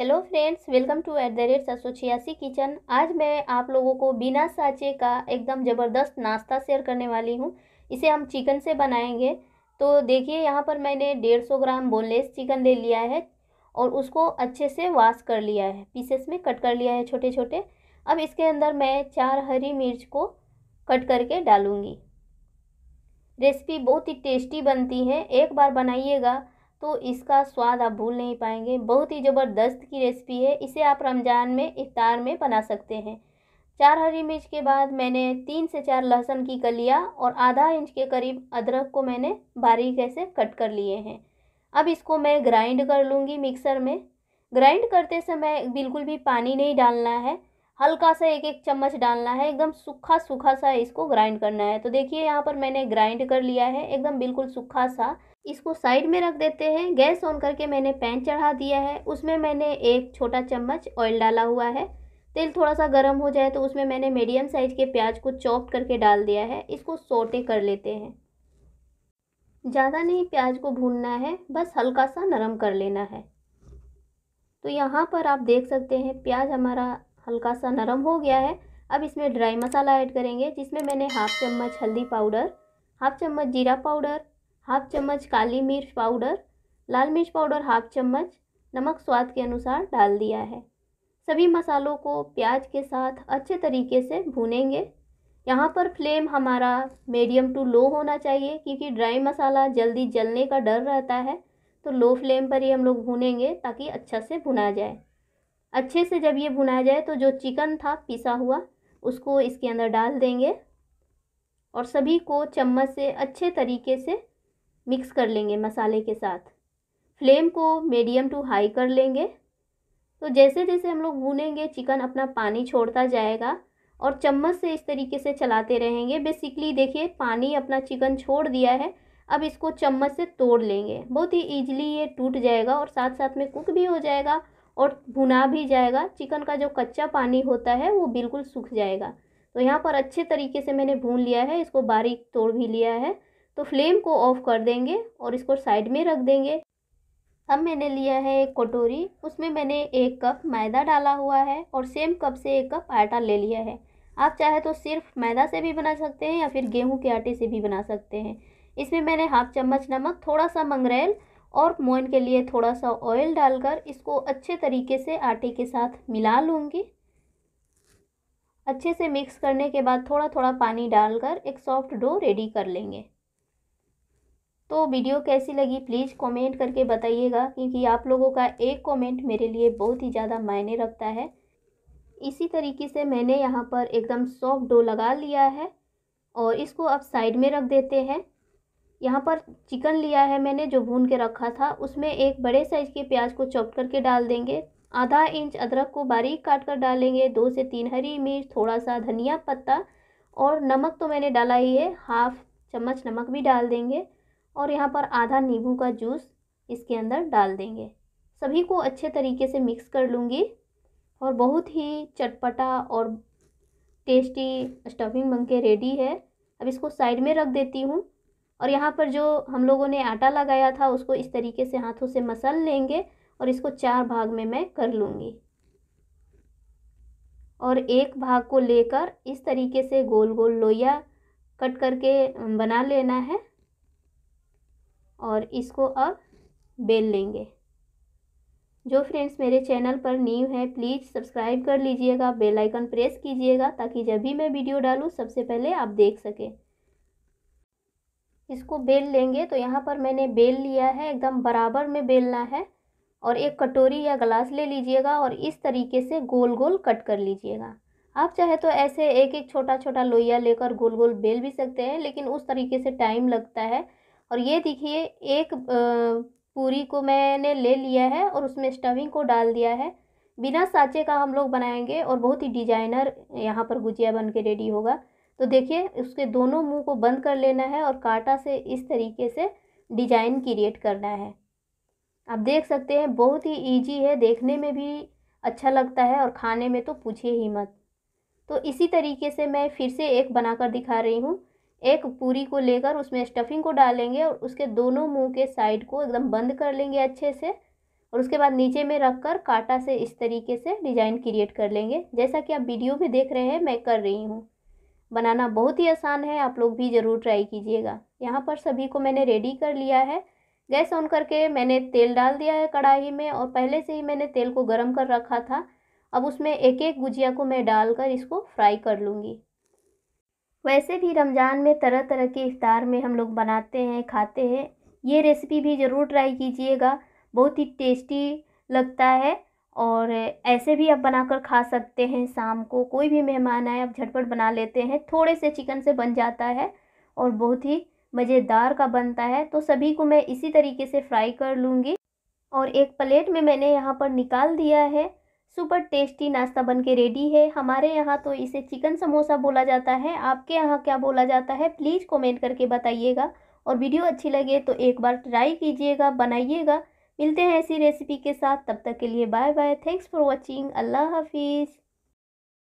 hello friends welcome to at the rate सात सौ छियासी किचन आज मैं आप लोगों को बिना साँचे का एकदम ज़बरदस्त नाश्ता शेयर करने वाली हूँ इसे हम चिकन से बनाएंगे तो देखिए यहाँ पर मैंने डेढ़ सौ ग्राम बोनलेस चिकन ले लिया है और उसको अच्छे से वाश कर लिया है पीसेस में कट कर लिया है छोटे छोटे अब इसके अंदर मैं चार हरी मिर्च को कट करके डालूँगी रेसिपी बहुत ही टेस्टी बनती है एक बार बनाइएगा तो इसका स्वाद आप भूल नहीं पाएंगे बहुत ही ज़बरदस्त की रेसिपी है इसे आप रमज़ान में इफ्तार में बना सकते हैं चार हरी मिर्च के बाद मैंने तीन से चार लहसुन की कलियाँ और आधा इंच के करीब अदरक को मैंने बारीक ऐसे कट कर लिए हैं अब इसको मैं ग्राइंड कर लूँगी मिक्सर में ग्राइंड करते समय बिल्कुल भी पानी नहीं डालना है हल्का सा एक एक चम्मच डालना है एकदम सूखा सूखा सा इसको ग्राइंड करना है तो देखिए यहाँ पर मैंने ग्राइंड कर लिया है एकदम बिल्कुल सूखा सा इसको साइड में रख देते हैं गैस ऑन करके मैंने पैन चढ़ा दिया है उसमें मैंने एक छोटा चम्मच ऑयल डाला हुआ है तेल थोड़ा सा गर्म हो जाए तो उसमें मैंने मीडियम साइज़ के प्याज को चॉप करके डाल दिया है इसको सोटे कर लेते हैं ज़्यादा नहीं प्याज को भूनना है बस हल्का सा नरम कर लेना है तो यहाँ पर आप देख सकते हैं प्याज हमारा हल्का सा नरम हो गया है अब इसमें ड्राई मसाला ऐड करेंगे जिसमें मैंने हाफ़ चम्मच हल्दी पाउडर हाफ़ चम्मच जीरा पाउडर हाफ चम्मच काली मिर्च पाउडर लाल मिर्च पाउडर हाफ चम्मच नमक स्वाद के अनुसार डाल दिया है सभी मसालों को प्याज के साथ अच्छे तरीके से भूनेंगे यहाँ पर फ्लेम हमारा मीडियम टू लो होना चाहिए क्योंकि ड्राई मसाला जल्दी जलने का डर रहता है तो लो फ्लेम पर ही हम लोग भूनेंगे ताकि अच्छा से भुना जाए अच्छे से जब ये भुनाया जाए तो जो चिकन था पिसा हुआ उसको इसके अंदर डाल देंगे और सभी को चम्मच से अच्छे तरीके से मिक्स कर लेंगे मसाले के साथ फ्लेम को मीडियम टू हाई कर लेंगे तो जैसे जैसे हम लोग भूनेंगे चिकन अपना पानी छोड़ता जाएगा और चम्मच से इस तरीके से चलाते रहेंगे बेसिकली देखिए पानी अपना चिकन छोड़ दिया है अब इसको चम्मच से तोड़ लेंगे बहुत ही ईजिली ये टूट जाएगा और साथ साथ में कुक भी हो जाएगा और भुना भी जाएगा चिकन का जो कच्चा पानी होता है वो बिल्कुल सूख जाएगा तो यहाँ पर अच्छे तरीके से मैंने भून लिया है इसको बारीक तोड़ भी लिया है तो फ्लेम को ऑफ़ कर देंगे और इसको साइड में रख देंगे अब मैंने लिया है एक कटोरी उसमें मैंने एक कप मैदा डाला हुआ है और सेम कप से एक कप आटा ले लिया है आप चाहे तो सिर्फ मैदा से भी बना सकते हैं या फिर गेहूं के आटे से भी बना सकते हैं इसमें मैंने हाफ चम्मच नमक थोड़ा सा मंगरेल और मोइन के लिए थोड़ा सा ऑयल डालकर इसको अच्छे तरीके से आटे के साथ मिला लूँगी अच्छे से मिक्स करने के बाद थोड़ा थोड़ा पानी डालकर एक सॉफ्ट डो रेडी कर लेंगे तो वीडियो कैसी लगी प्लीज़ कमेंट करके बताइएगा क्योंकि आप लोगों का एक कमेंट मेरे लिए बहुत ही ज़्यादा मायने रखता है इसी तरीके से मैंने यहाँ पर एकदम सॉफ्ट डो लगा लिया है और इसको अब साइड में रख देते हैं यहाँ पर चिकन लिया है मैंने जो भून के रखा था उसमें एक बड़े साइज़ के प्याज को चॉप करके डाल देंगे आधा इंच अदरक को बारीक काट कर डालेंगे दो से तीन हरी मिर्च थोड़ा सा धनिया पत्ता और नमक तो मैंने डाला ही है हाफ चम्मच नमक भी डाल देंगे और यहाँ पर आधा नींबू का जूस इसके अंदर डाल देंगे सभी को अच्छे तरीके से मिक्स कर लूँगी और बहुत ही चटपटा और टेस्टी स्टफिंग बन के रेडी है अब इसको साइड में रख देती हूँ और यहाँ पर जो हम लोगों ने आटा लगाया था उसको इस तरीके से हाथों से मसल लेंगे और इसको चार भाग में मैं कर लूँगी और एक भाग को लेकर इस तरीके से गोल गोल लोइया कट करके बना लेना है और इसको अब बेल लेंगे जो फ्रेंड्स मेरे चैनल पर न्यू है प्लीज़ सब्सक्राइब कर लीजिएगा बेल आइकन प्रेस कीजिएगा ताकि जब भी मैं वीडियो डालूँ सबसे पहले आप देख सकें इसको बेल लेंगे तो यहाँ पर मैंने बेल लिया है एकदम बराबर में बेलना है और एक कटोरी या ग्लास ले लीजिएगा और इस तरीके से गोल गोल कट कर लीजिएगा आप चाहे तो ऐसे एक एक छोटा छोटा लोहिया लेकर गोल गोल बेल भी सकते हैं लेकिन उस तरीके से टाइम लगता है और ये देखिए एक पूरी को मैंने ले लिया है और उसमें स्टविंग को डाल दिया है बिना साँचे का हम लोग बनाएंगे और बहुत ही डिजाइनर यहाँ पर गुजिया बन के रेडी होगा तो देखिए उसके दोनों मुंह को बंद कर लेना है और कांटा से इस तरीके से डिजाइन क्रिएट करना है आप देख सकते हैं बहुत ही ईजी है देखने में भी अच्छा लगता है और खाने में तो पूछिए ही मत तो इसी तरीके से मैं फिर से एक बनाकर दिखा रही हूँ एक पूरी को लेकर उसमें स्टफिंग को डालेंगे और उसके दोनों मुंह के साइड को एकदम बंद कर लेंगे अच्छे से और उसके बाद नीचे में रख कर काटा से इस तरीके से डिज़ाइन क्रिएट कर लेंगे जैसा कि आप वीडियो में देख रहे हैं मैं कर रही हूँ बनाना बहुत ही आसान है आप लोग भी ज़रूर ट्राई कीजिएगा यहाँ पर सभी को मैंने रेडी कर लिया है गैस ऑन करके मैंने तेल डाल दिया है कढ़ाई में और पहले से ही मैंने तेल को गर्म कर रखा था अब उसमें एक एक गुजिया को मैं डालकर इसको फ्राई कर लूँगी वैसे भी रमज़ान में तरह तरह के इफ़ार में हम लोग बनाते हैं खाते हैं ये रेसिपी भी ज़रूर ट्राई कीजिएगा बहुत ही टेस्टी लगता है और ऐसे भी आप बनाकर खा सकते हैं शाम को कोई भी मेहमान आए आप झटपट बना लेते हैं थोड़े से चिकन से बन जाता है और बहुत ही मज़ेदार का बनता है तो सभी को मैं इसी तरीके से फ्राई कर लूँगी और एक प्लेट में मैंने यहाँ पर निकाल दिया है सुपर टेस्टी नाश्ता बन के रेडी है हमारे यहाँ तो इसे चिकन समोसा बोला जाता है आपके यहाँ क्या बोला जाता है प्लीज़ कमेंट करके बताइएगा और वीडियो अच्छी लगे तो एक बार ट्राई कीजिएगा बनाइएगा मिलते हैं ऐसी रेसिपी के साथ तब तक के लिए bye bye thanks for watching अल्लाह हाफिज़